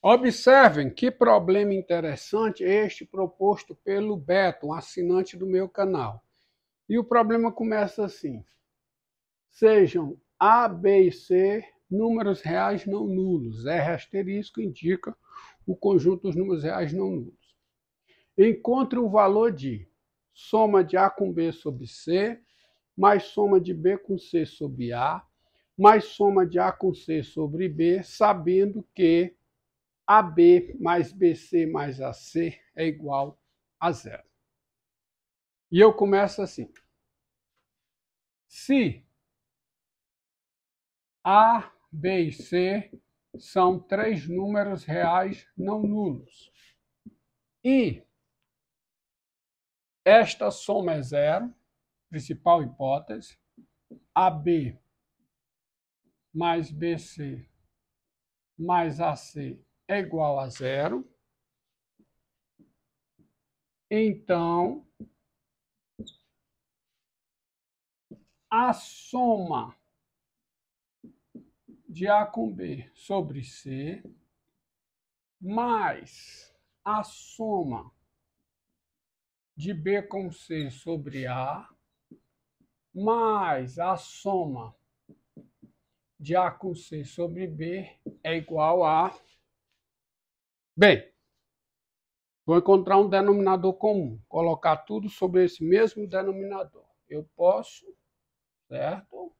Observem que problema interessante este proposto pelo Beto, um assinante do meu canal. E o problema começa assim: sejam A, B e C números reais não nulos. R asterisco indica o conjunto dos números reais não nulos. Encontre o valor de soma de A com B sobre C, mais soma de B com C sobre A, mais soma de A com C sobre B, sabendo que AB mais BC mais AC é igual a zero. E eu começo assim. Se A, B e C são três números reais não nulos e esta soma é zero, principal hipótese, AB mais BC mais AC é igual a zero, então a soma de A com B sobre C mais a soma de B com C sobre A mais a soma de A com C sobre B é igual a Bem, vou encontrar um denominador comum, colocar tudo sobre esse mesmo denominador. Eu posso, certo?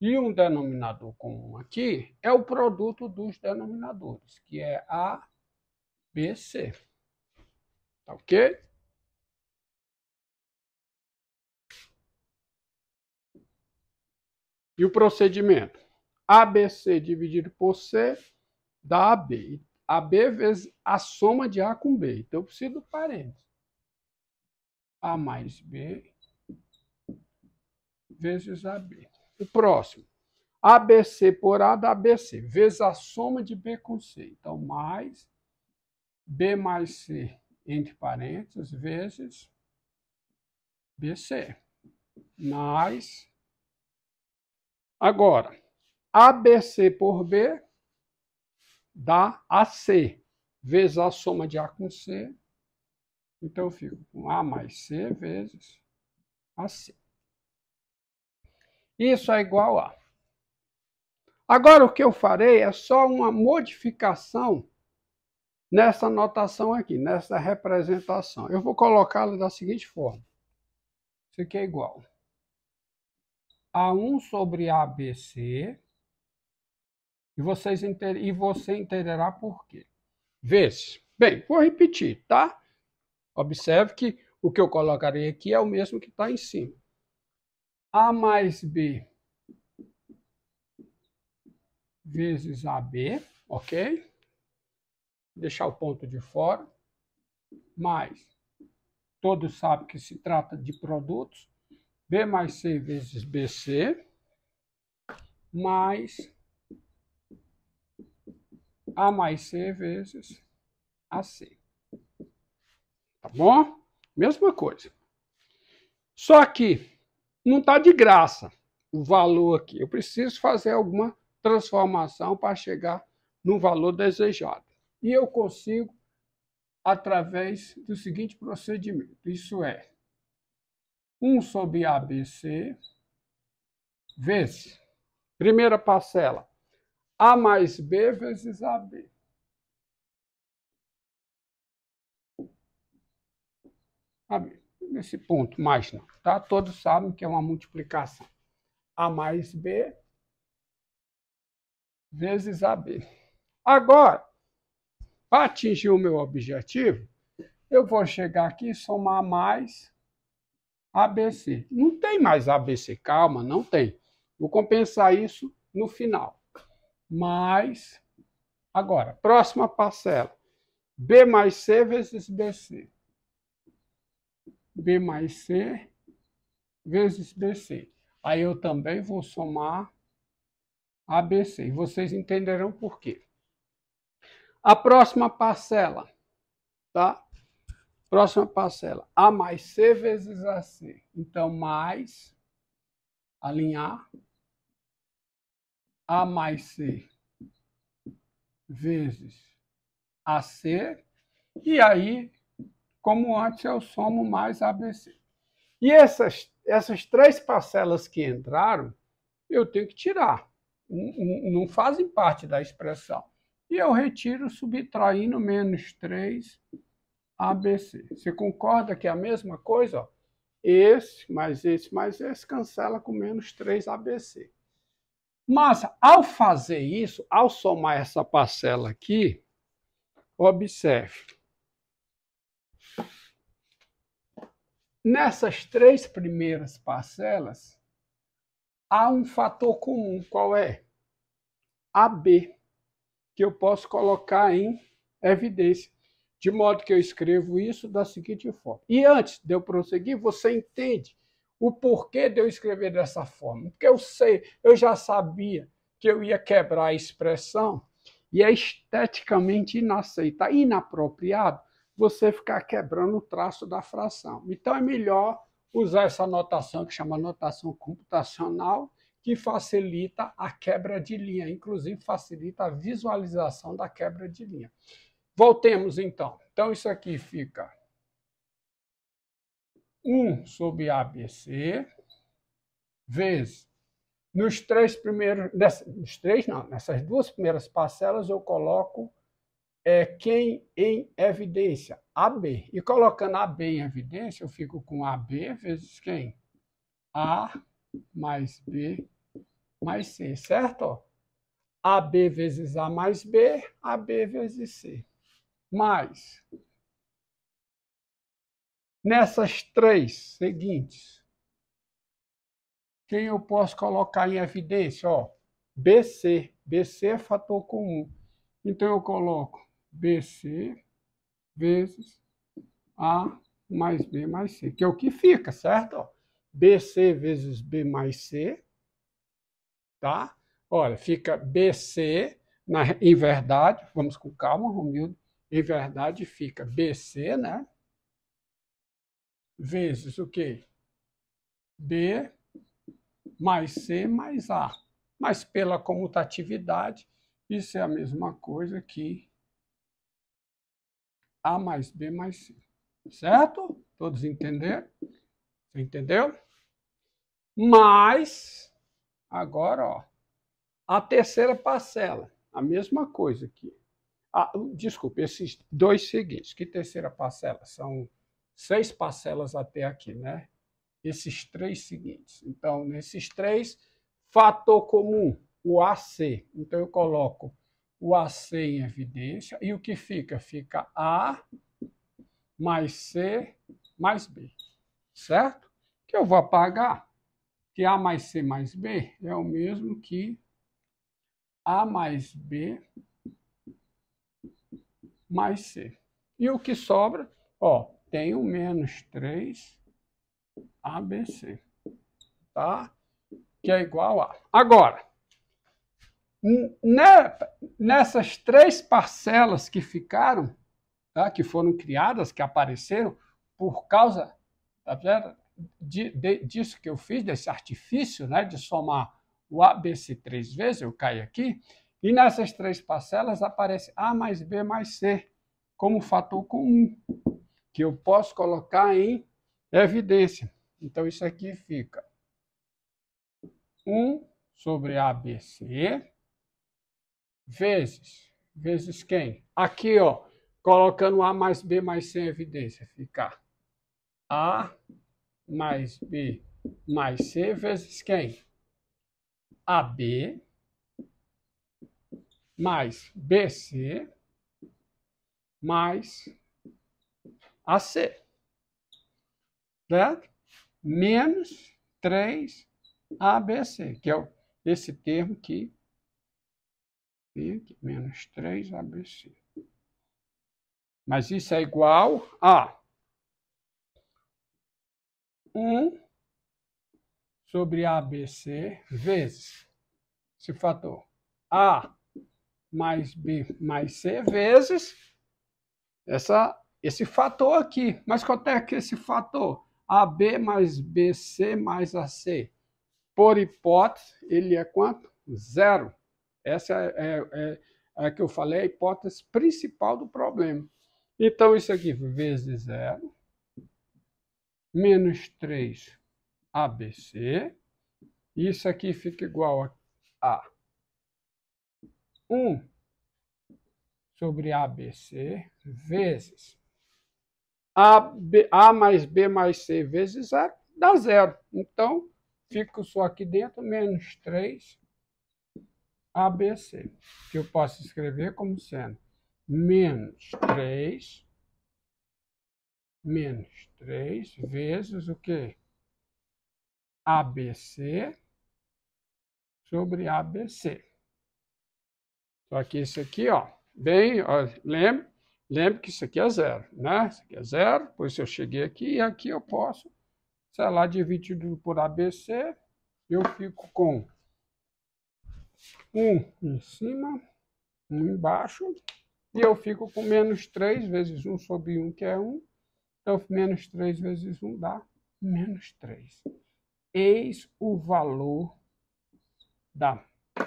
E um denominador comum aqui é o produto dos denominadores, que é A, B, C. Tá ok? E o procedimento? ABC dividido por C dá AB. AB vezes a soma de A com B. Então eu preciso do parênteses. A mais B vezes AB. O próximo. ABC por A dá ABC, vezes a soma de B com C. Então, mais B mais C, entre parênteses, vezes BC. Mais. Agora, ABC por B dá AC. Vezes a soma de A com C. Então eu fico com A mais C vezes AC. Isso é igual a. Agora o que eu farei é só uma modificação nessa notação aqui, nessa representação. Eu vou colocá-la da seguinte forma. Isso aqui é igual a 1 sobre ABC e, vocês e você entenderá por quê. Vê-se. Bem, vou repetir, tá? Observe que o que eu colocarei aqui é o mesmo que está em cima. A mais B vezes AB, ok? Deixar o ponto de fora. Mais, todos sabem que se trata de produtos. B mais C vezes BC, mais a mais C vezes AC. Tá bom? Mesma coisa. Só que não está de graça o valor aqui. Eu preciso fazer alguma transformação para chegar no valor desejado. E eu consigo através do seguinte procedimento. Isso é 1 sobre ABC vezes primeira parcela a mais B vezes AB. AB. Nesse ponto, mais não, tá? Todos sabem que é uma multiplicação. A mais B vezes AB. Agora, para atingir o meu objetivo, eu vou chegar aqui e somar mais ABC. Não tem mais ABC, calma, não tem. Vou compensar isso no final mais. Agora, próxima parcela. B mais C vezes BC. B mais C vezes BC. Aí eu também vou somar ABC. E vocês entenderão por quê. A próxima parcela, tá? Próxima parcela. A mais C vezes AC. Então, mais alinhar a mais C vezes AC. E aí, como antes, eu somo mais ABC. E essas, essas três parcelas que entraram, eu tenho que tirar. Não fazem parte da expressão. E eu retiro subtraindo menos 3 ABC. Você concorda que é a mesma coisa? Esse mais esse mais esse cancela com menos 3 ABC. Mas, ao fazer isso, ao somar essa parcela aqui, observe. Nessas três primeiras parcelas, há um fator comum, qual é? AB, que eu posso colocar em evidência. De modo que eu escrevo isso da seguinte forma. E antes de eu prosseguir, você entende o porquê de eu escrever dessa forma. Porque eu sei, eu já sabia que eu ia quebrar a expressão e é esteticamente inaceitável, inapropriado, você ficar quebrando o traço da fração. Então é melhor usar essa notação que chama notação computacional, que facilita a quebra de linha, inclusive facilita a visualização da quebra de linha. Voltemos então. Então isso aqui fica 1 sobre ABC, vezes. Nos três primeiros, nessa, nos três não, nessas duas primeiras parcelas eu coloco é, quem em evidência? AB. E colocando AB em evidência, eu fico com AB vezes quem? A mais B mais C, certo? AB vezes A mais B, AB vezes C. Mais nessas três seguintes. Quem eu posso colocar em evidência? Ó, BC. BC é fator comum. Então eu coloco BC vezes A mais B mais C, que é o que fica, certo? Ó, BC vezes B mais C, tá? Olha, fica BC, na, em verdade, vamos com calma, Romildo, em verdade fica BC, né? vezes o quê? B mais C mais A. Mas pela comutatividade, isso é a mesma coisa que A mais B mais C. Certo? Todos entenderam? Entendeu? Mas, agora, ó, a terceira parcela, a mesma coisa aqui. Ah, esses dois seguintes. Que terceira parcela? São seis parcelas até aqui, né? Esses três seguintes. Então, nesses três, fator comum, o AC. Então, eu coloco o AC em evidência e o que fica? Fica A mais C mais B, certo? Que eu vou apagar, que A mais C mais B é o mesmo que A mais B mais C. E o que sobra? Ó, tenho menos 3 ABC, tá? Que é igual a... Agora, né, nessas três parcelas que ficaram, tá? que foram criadas, que apareceram, por causa tá De, de, disso que eu fiz, desse artifício né? de somar o ABC três vezes, eu caio aqui, e nessas três parcelas aparece A mais B mais C como fator comum que eu posso colocar em evidência. Então, isso aqui fica 1 sobre ABC vezes, vezes quem? Aqui, ó, colocando A mais B mais C em evidência, fica A mais B mais C vezes quem? AB mais BC mais AC. Certo? Menos 3ABC, que é esse termo aqui. menos 3ABC. Mas isso é igual a 1 sobre ABC vezes esse fator A mais B mais C vezes essa esse fator aqui. Mas quanto é que esse fator? AB mais BC mais AC. Por hipótese, ele é quanto? Zero. Essa é, é, é a é que eu falei, a hipótese principal do problema. Então, isso aqui vezes zero, menos 3 ABC. Isso aqui fica igual a, a 1 sobre ABC vezes a, B, A mais B mais C vezes zero dá zero. Então, fico só aqui dentro, menos 3 ABC, que eu posso escrever como sendo menos 3, menos 3 vezes o que? ABC sobre ABC. Só que isso aqui, ó, bem, ó, lembra? Lembre que isso aqui é zero, né? Isso aqui é zero, pois se eu cheguei aqui, e aqui eu posso, sei lá, dividido por ABC, eu fico com 1 em cima, 1 embaixo, e eu fico com menos 3 vezes 1 sobre 1, que é 1. Então, menos 3 vezes 1 dá menos 3. Eis o valor da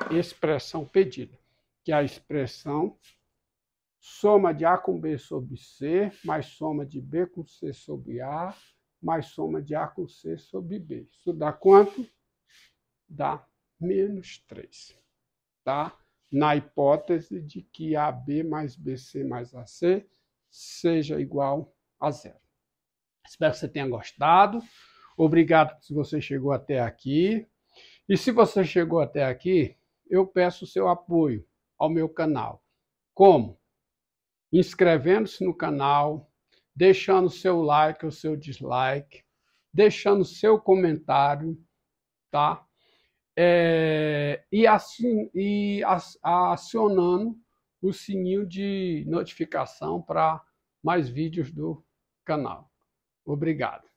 expressão pedida, que é a expressão soma de A com B sobre C, mais soma de B com C sobre A, mais soma de A com C sobre B. Isso dá quanto? Dá menos 3. Tá? Na hipótese de que AB mais BC mais AC seja igual a zero. Espero que você tenha gostado. Obrigado se você chegou até aqui. E se você chegou até aqui, eu peço o seu apoio ao meu canal. Como? inscrevendo-se no canal, deixando seu like ou seu dislike, deixando seu comentário, tá? É, e, assim, e acionando o sininho de notificação para mais vídeos do canal. Obrigado.